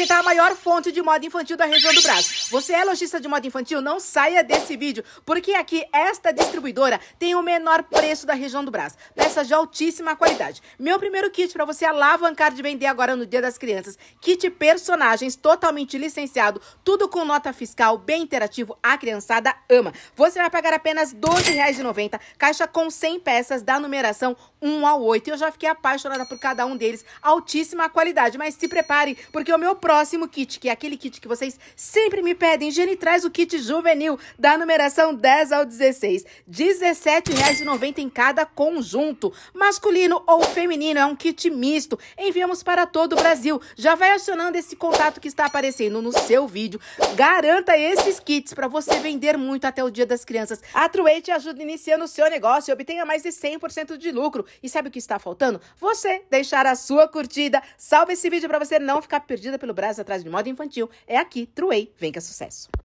apresentar a maior fonte de moda infantil da região do Brasil. Você é lojista de moda infantil? Não saia desse vídeo, porque aqui esta distribuidora tem o menor preço da região do Brasil. Peças de altíssima qualidade. Meu primeiro kit para você alavancar de vender agora no Dia das Crianças. Kit personagens totalmente licenciado, tudo com nota fiscal, bem interativo, a criançada ama. Você vai pagar apenas R$ 12,90, caixa com 100 peças da numeração 1 ao 8. Eu já fiquei apaixonada por cada um deles, altíssima qualidade, mas se prepare, porque o meu próximo próximo kit, que é aquele kit que vocês sempre me pedem. Jenny traz o kit juvenil da numeração 10 ao 16. R$17,90 em cada conjunto. Masculino ou feminino, é um kit misto. Enviamos para todo o Brasil. Já vai acionando esse contato que está aparecendo no seu vídeo. Garanta esses kits para você vender muito até o Dia das Crianças. A Truei te ajuda iniciando o seu negócio e obtenha mais de 100% de lucro. E sabe o que está faltando? Você deixar a sua curtida. Salve esse vídeo para você não ficar perdida pelo Brasil brasa atrás de moda infantil, é aqui, Truei, vem que é sucesso.